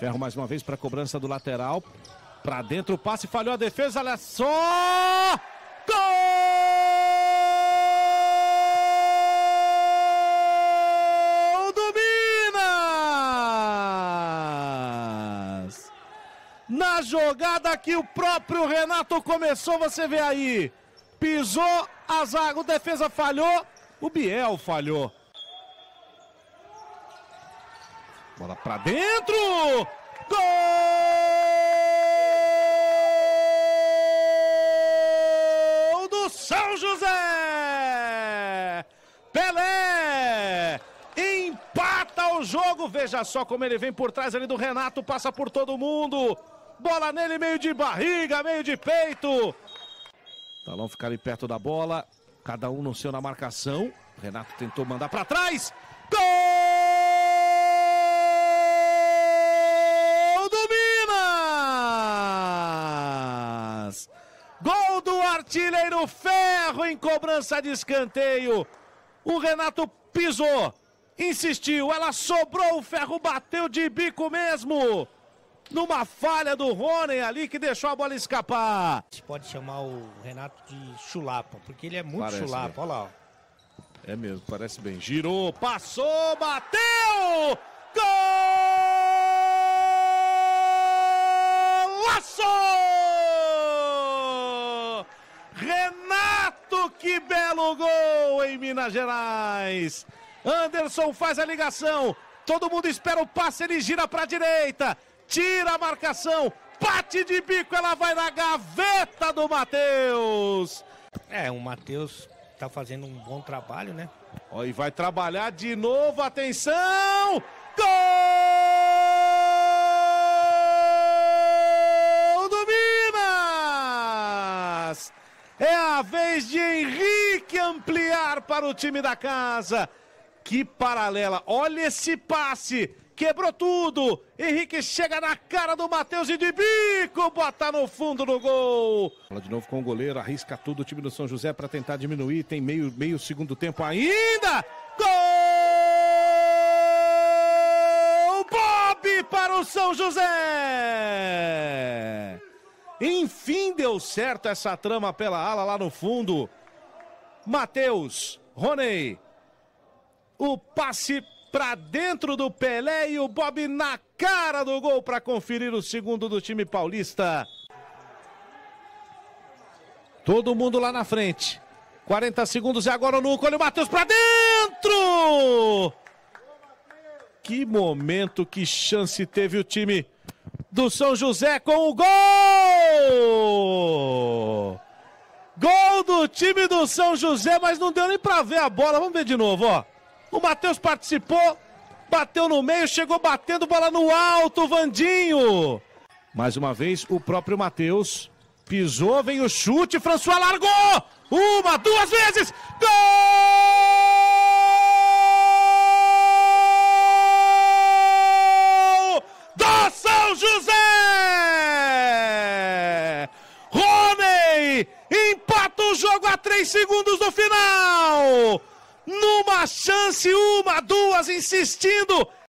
Ferro mais uma vez para a cobrança do lateral. Para dentro o passe, falhou a defesa, olha só! Gol do Minas! Na jogada que o próprio Renato começou, você vê aí. Pisou a zaga, o defesa falhou, o Biel falhou. Bola para dentro! Gol do São José! Pelé! Empata o jogo, veja só como ele vem por trás ali do Renato, passa por todo mundo. Bola nele, meio de barriga, meio de peito. Talão fica ali perto da bola, cada um no seu na marcação. Renato tentou mandar para trás. Gol! Artilheiro Ferro em cobrança de escanteio. O Renato pisou, insistiu, ela sobrou, o Ferro bateu de bico mesmo. Numa falha do Rony ali que deixou a bola escapar. Pode chamar o Renato de chulapa, porque ele é muito parece chulapa. Bem. Olha lá. É mesmo, parece bem. Girou, passou, bateu! Gol! pelo gol em Minas Gerais. Anderson faz a ligação. Todo mundo espera o passe, ele gira para a direita. Tira a marcação. Bate de bico, ela vai na gaveta do Matheus. É, o Matheus tá fazendo um bom trabalho, né? Ó, e vai trabalhar de novo, atenção! Gol! É a vez de Henrique ampliar para o time da casa. Que paralela. Olha esse passe. Quebrou tudo. Henrique chega na cara do Matheus e de bico. Bota no fundo do gol. De novo com o goleiro. Arrisca tudo o time do São José para tentar diminuir. Tem meio, meio segundo tempo ainda. Gol! Bob para o São José. Enfim deu certo essa trama pela ala lá no fundo. Matheus, Roney. O passe para dentro do Pelé e o Bob na cara do gol para conferir o segundo do time paulista. Todo mundo lá na frente. 40 segundos e agora o colo olha o Matheus para dentro! Que momento, que chance teve o time do São José com o gol! Gol! do time do São José, mas não deu nem pra ver a bola. Vamos ver de novo, ó. O Matheus participou, bateu no meio, chegou batendo bola no alto, Vandinho. Mais uma vez, o próprio Matheus pisou, vem o chute, François largou! Uma, duas vezes! Gol! jogo a 3 segundos do final. Numa chance, uma, duas, insistindo